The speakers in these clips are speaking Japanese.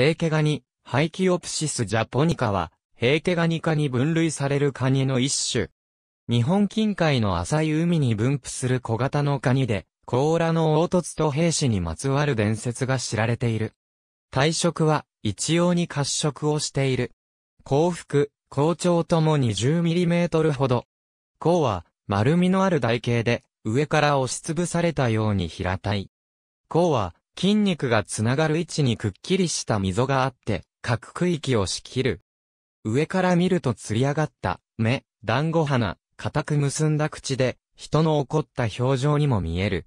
平家ガニ、ハイキオプシスジャポニカは、平家ガニ科に分類されるカニの一種。日本近海の浅い海に分布する小型のカニで、甲羅の凹凸と兵士にまつわる伝説が知られている。体色は一様に褐色をしている。幸福、校長とも 20mm ほど。甲は丸みのある台形で、上から押しつぶされたように平たい。甲は筋肉がつながる位置にくっきりした溝があって、各区域を仕切る。上から見ると釣り上がった目、団子鼻、固く結んだ口で、人の怒った表情にも見える。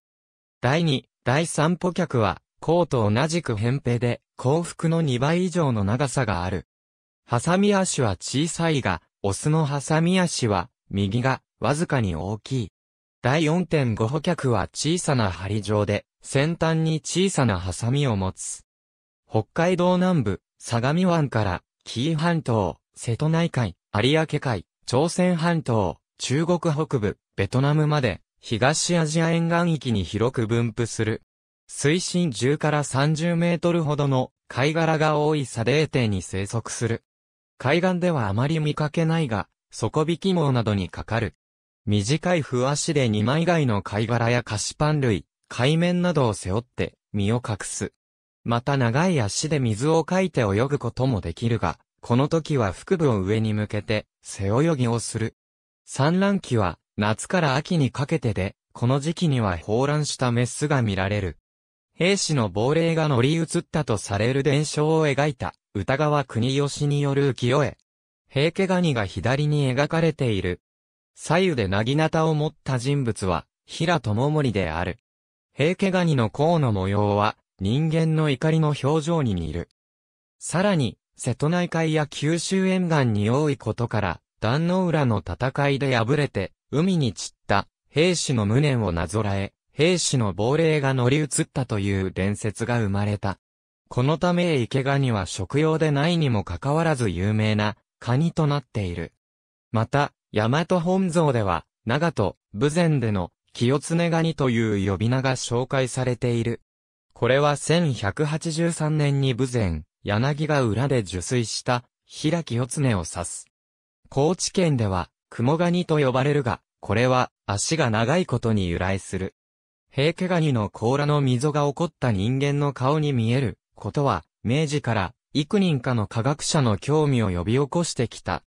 第2、第3歩脚は、甲と同じく扁平で、幸福の2倍以上の長さがある。ハサミ足は小さいが、オスのハサミ足は、右が、わずかに大きい。第4.5歩脚は小さな針状で、先端に小さなハサミを持つ。北海道南部、相模湾から、紀伊半島、瀬戸内海、有明海、朝鮮半島、中国北部、ベトナムまで、東アジア沿岸域に広く分布する。水深10から30メートルほどの貝殻が多い砂泥底に生息する。海岸ではあまり見かけないが、底引き網などにかかる。短い不足で二枚貝の貝殻や菓子パン類、海面などを背負って身を隠す。また長い足で水をかいて泳ぐこともできるが、この時は腹部を上に向けて背泳ぎをする。産卵期は夏から秋にかけてで、この時期には放卵したメスが見られる。兵士の亡霊が乗り移ったとされる伝承を描いた歌川国吉による浮世絵。平家ガニが左に描かれている。左右で薙刀を持った人物は、平智盛である。平家ガニの甲の模様は、人間の怒りの表情に似る。さらに、瀬戸内海や九州沿岸に多いことから、壇の浦の戦いで敗れて、海に散った兵士の無念をなぞらえ、兵士の亡霊が乗り移ったという伝説が生まれた。このため池ガニは食用でないにもかかわらず有名なカニとなっている。また、大和本像では、長門、武前での清常ガニという呼び名が紹介されている。これは1183年に武前、柳が裏で受水した、平清常を指す。高知県では、雲ガニと呼ばれるが、これは、足が長いことに由来する。平家ガニの甲羅の溝が起こった人間の顔に見える、ことは、明治から、幾人かの科学者の興味を呼び起こしてきた。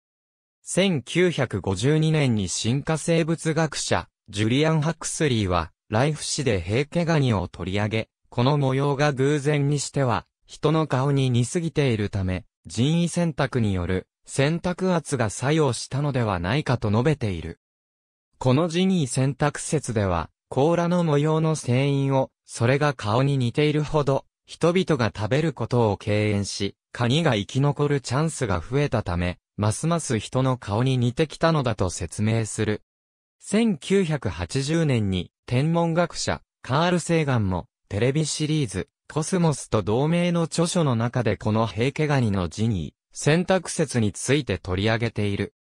1952年に進化生物学者、ジュリアン・ハクスリーは、ライフ誌で平家ガニを取り上げ、この模様が偶然にしては、人の顔に似すぎているため、人為選択による選択圧が作用したのではないかと述べている。この人為選択説では、甲羅の模様の繊維を、それが顔に似ているほど、人々が食べることを敬遠し、カニが生き残るチャンスが増えたため、ますます人の顔に似てきたのだと説明する1980年に天文学者カール・セーガンもテレビシリーズコスモスと同名の著書の中でこの平家ガニの辞に選択説について取り上げている。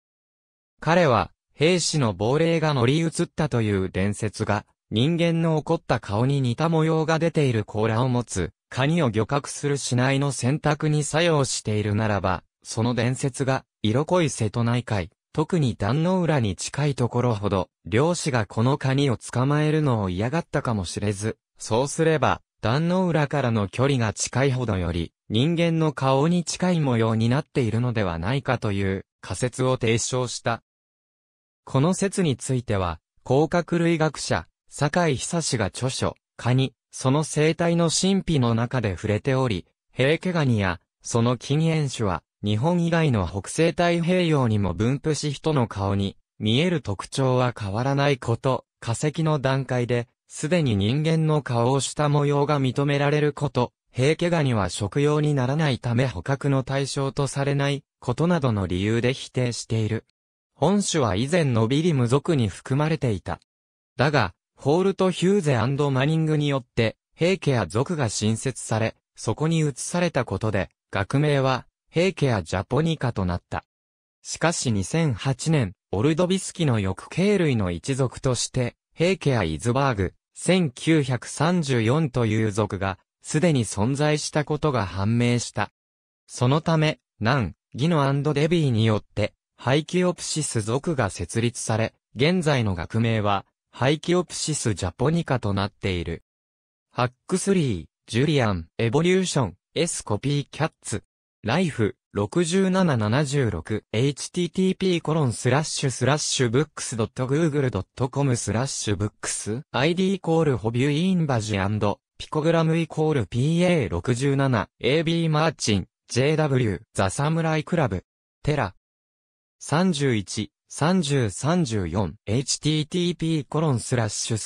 彼は兵士の亡霊が乗り移ったという伝説が人間の怒った顔に似た模様が出ている甲羅を持つカニを漁獲する市内の選択に作用しているならば、その伝説が色濃い瀬戸内海特に壇の浦に近いところほど、漁師がこのカニを捕まえるのを嫌がったかもしれず、そうすれば、壇の浦からの距離が近いほどより、人間の顔に近い模様になっているのではないかという仮説を提唱した。この説については、甲殻類学者、坂井久志が著書、カニ、その生態の神秘の中で触れており、平家ガニや、その近縁種は、日本以外の北西太平洋にも分布し人の顔に見える特徴は変わらないこと、化石の段階で、すでに人間の顔をした模様が認められること、平家ガニは食用にならないため捕獲の対象とされないことなどの理由で否定している。本種は以前のビリム族に含まれていた。だが、ホールとヒューゼマニングによって、平家や族が新設され、そこに移されたことで、学名は、ヘイケア・ジャポニカとなった。しかし2008年、オルドビスキの翼系類の一族として、ヘイケア・イズバーグ、1934という族が、すでに存在したことが判明した。そのため、ナン、ギノデビーによって、ハイキオプシス族が設立され、現在の学名は、ハイキオプシスジャポニカとなっている。ハックスリー、ジュリアン、エボリューション、エスコピーキャッツ、life6776http://books.google.com スラッシュ books id イコールホビューインバジアンドピコグラムイコール PA67 AB マーチン JW ザサムライクラブテラ31 3 0 3 4 h t t p コロンススララッッシシュ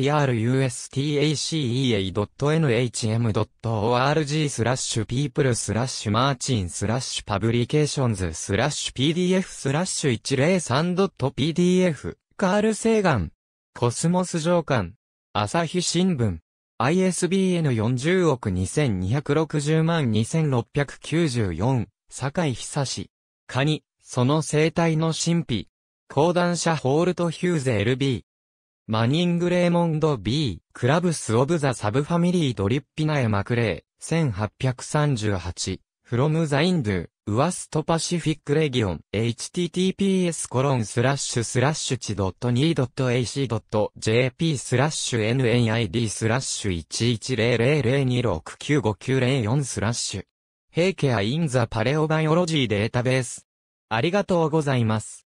ュ c r u s t a c e a n h m o r g スラッシュ people スラッシュマーチンスラッシュパブリケーションズスラッシュ pdf スラッシュ 103.pdf カール・セーガンコスモス上官朝日新聞 ISBN 40億2260万2694酒井久志カニその生態の神秘。講談社ホールトヒューズ LB。マニングレーモンド B、クラブスオブザサブファミリードリッピナエマクレー、1838、フロムザインドゥ、ウアストパシフィックレギオン、https コロンスラッシュスラッシュチドット 2.ac.jp スラッシュ nid スラッシュ110002695904スラッシュ。平家アインザパレオバイオロジーデータベース。ありがとうございます。